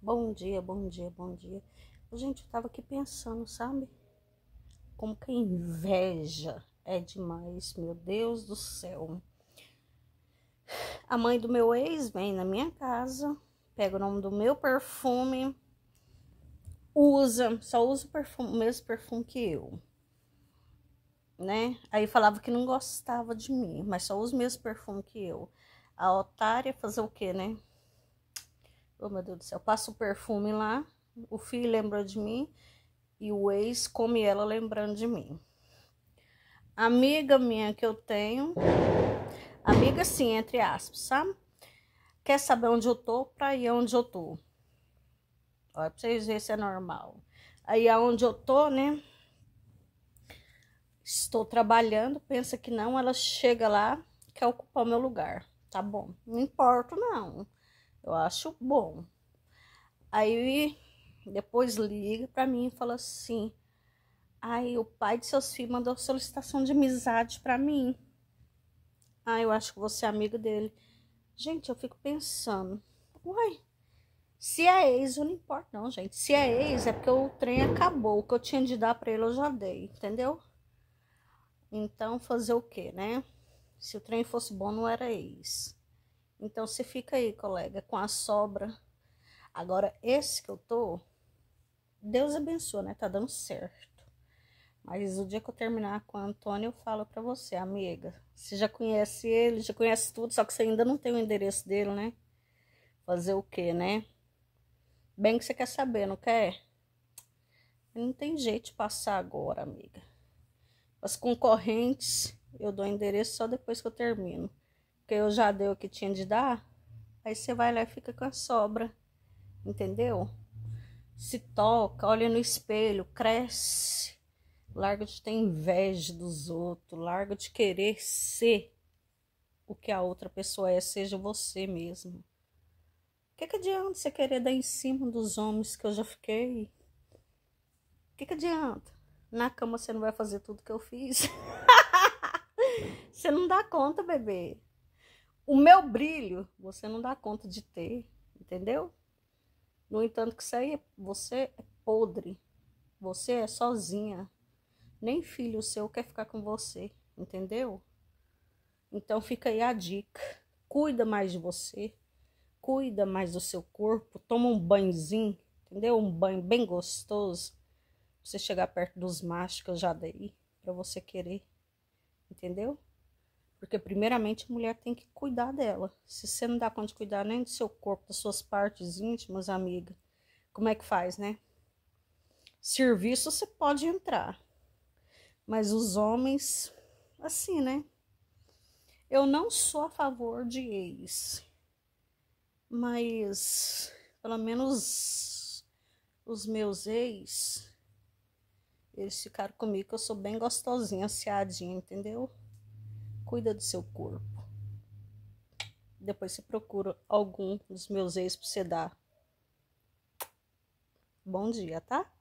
Bom dia, bom dia, bom dia. Gente, eu tava aqui pensando, sabe? Como que a inveja é demais, meu Deus do céu. A mãe do meu ex vem na minha casa, pega o nome do meu perfume, usa, só usa o, perfume, o mesmo perfume que eu. Né? Aí falava que não gostava de mim, mas só usa o mesmo perfume que eu. A otária fazer o quê, né? Oh, meu Deus do céu. Passa o perfume lá. O filho lembrou de mim. E o ex come ela lembrando de mim. Amiga minha que eu tenho. Amiga, sim, entre aspas, sabe? Quer saber onde eu tô pra ir onde eu tô. Olha pra vocês verem se é normal. Aí aonde eu tô, né? Estou trabalhando, pensa que não, ela chega lá, quer ocupar o meu lugar. Tá bom, não importa, não. Eu acho bom. Aí depois liga para mim e fala assim: "Ai, o pai de seus filhos mandou solicitação de amizade para mim. Ah, eu acho que você é amigo dele." Gente, eu fico pensando, uai, se é ex, eu não importo não, gente. Se é ex, é porque o trem acabou. O que eu tinha de dar para ele, eu já dei, entendeu? Então, fazer o quê, né? Se o trem fosse bom, não era ex. Então você fica aí, colega, com a sobra. Agora, esse que eu tô, Deus abençoa, né? Tá dando certo. Mas o dia que eu terminar com o Antônio, eu falo para você, amiga. Você já conhece ele, já conhece tudo, só que você ainda não tem o endereço dele, né? Fazer o quê, né? Bem que você quer saber, não quer? Não tem jeito de passar agora, amiga. As concorrentes, eu dou endereço só depois que eu termino porque eu já dei o que tinha de dar, aí você vai lá e fica com a sobra, entendeu? Se toca, olha no espelho, cresce, larga de ter inveja dos outros, larga de querer ser o que a outra pessoa é, seja você mesmo. O que, que adianta você querer dar em cima dos homens que eu já fiquei? O que, que adianta? Na cama você não vai fazer tudo que eu fiz. você não dá conta, bebê o meu brilho, você não dá conta de ter, entendeu? No entanto, que isso aí, você é podre, você é sozinha, nem filho seu quer ficar com você, entendeu? Então fica aí a dica, cuida mais de você, cuida mais do seu corpo, toma um banhozinho, entendeu? Um banho bem gostoso, pra você chegar perto dos machos que eu já dei, pra você querer, entendeu? Porque, primeiramente, a mulher tem que cuidar dela. Se você não dá conta de cuidar nem do seu corpo, das suas partes íntimas, amiga, como é que faz, né? Serviço você pode entrar. Mas os homens, assim, né? Eu não sou a favor de ex. Mas, pelo menos, os meus ex, eles ficaram comigo que eu sou bem gostosinha, aciadinha, entendeu? cuida do seu corpo. Depois você procura algum dos meus ex para você dar. Bom dia, tá?